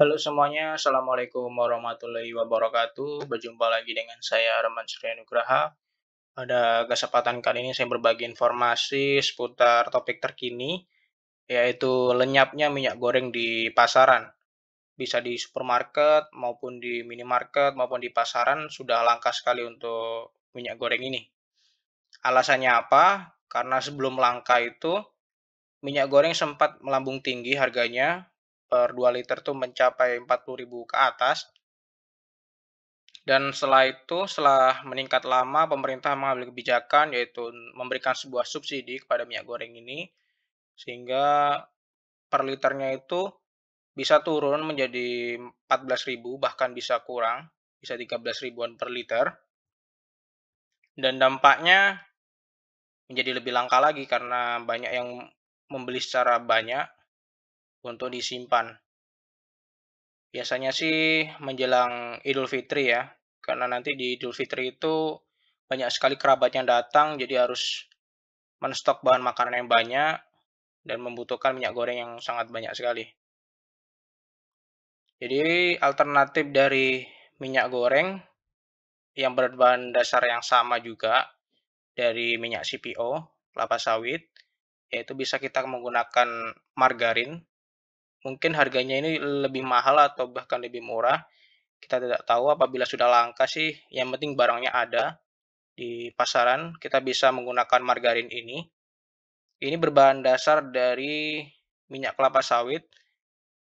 Halo semuanya, Assalamualaikum warahmatullahi wabarakatuh. Berjumpa lagi dengan saya Arman Surya Nugraha. Pada kesempatan kali ini saya berbagi informasi seputar topik terkini, yaitu lenyapnya minyak goreng di pasaran. Bisa di supermarket, maupun di minimarket, maupun di pasaran sudah langka sekali untuk minyak goreng ini. Alasannya apa? Karena sebelum langka itu, minyak goreng sempat melambung tinggi harganya per 2 liter tuh mencapai 40.000 ke atas. Dan setelah itu, setelah meningkat lama, pemerintah mengambil kebijakan yaitu memberikan sebuah subsidi kepada minyak goreng ini sehingga per liternya itu bisa turun menjadi 14.000 bahkan bisa kurang, bisa 13 ribuan per liter. Dan dampaknya menjadi lebih langka lagi karena banyak yang membeli secara banyak untuk disimpan. Biasanya sih menjelang Idul Fitri ya, karena nanti di Idul Fitri itu banyak sekali kerabat yang datang, jadi harus menstok bahan makanan yang banyak dan membutuhkan minyak goreng yang sangat banyak sekali. Jadi alternatif dari minyak goreng yang berbahan dasar yang sama juga dari minyak CPO, kelapa sawit, yaitu bisa kita menggunakan margarin mungkin harganya ini lebih mahal atau bahkan lebih murah. Kita tidak tahu apabila sudah langka sih, yang penting barangnya ada di pasaran. Kita bisa menggunakan margarin ini. Ini berbahan dasar dari minyak kelapa sawit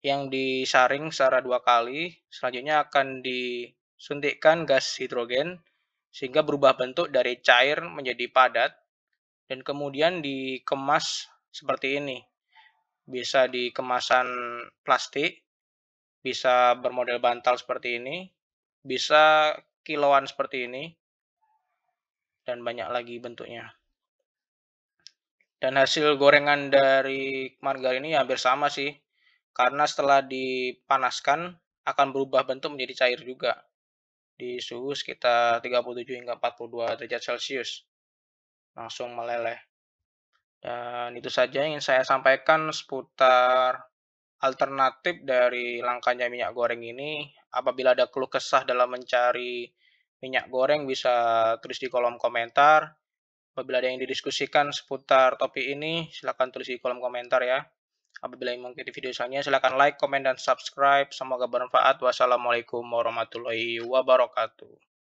yang disaring secara dua kali. Selanjutnya akan disuntikkan gas hidrogen sehingga berubah bentuk dari cair menjadi padat dan kemudian dikemas seperti ini bisa di kemasan plastik, bisa bermodel bantal seperti ini, bisa kiloan seperti ini, dan banyak lagi bentuknya. Dan hasil gorengan dari margarin ini hampir sama sih, karena setelah dipanaskan akan berubah bentuk menjadi cair juga di suhu sekitar 37 hingga 42 derajat Celcius. Langsung meleleh. Dan itu saja yang ingin saya sampaikan seputar alternatif dari langkahnya minyak goreng ini. Apabila ada keluh kesah dalam mencari minyak goreng bisa tulis di kolom komentar. Apabila ada yang didiskusikan seputar topik ini, silahkan tulis di kolom komentar ya. Apabila ingin mengikuti video selanjutnya, silahkan like, komen, dan subscribe. Semoga bermanfaat. Wassalamualaikum warahmatullahi wabarakatuh.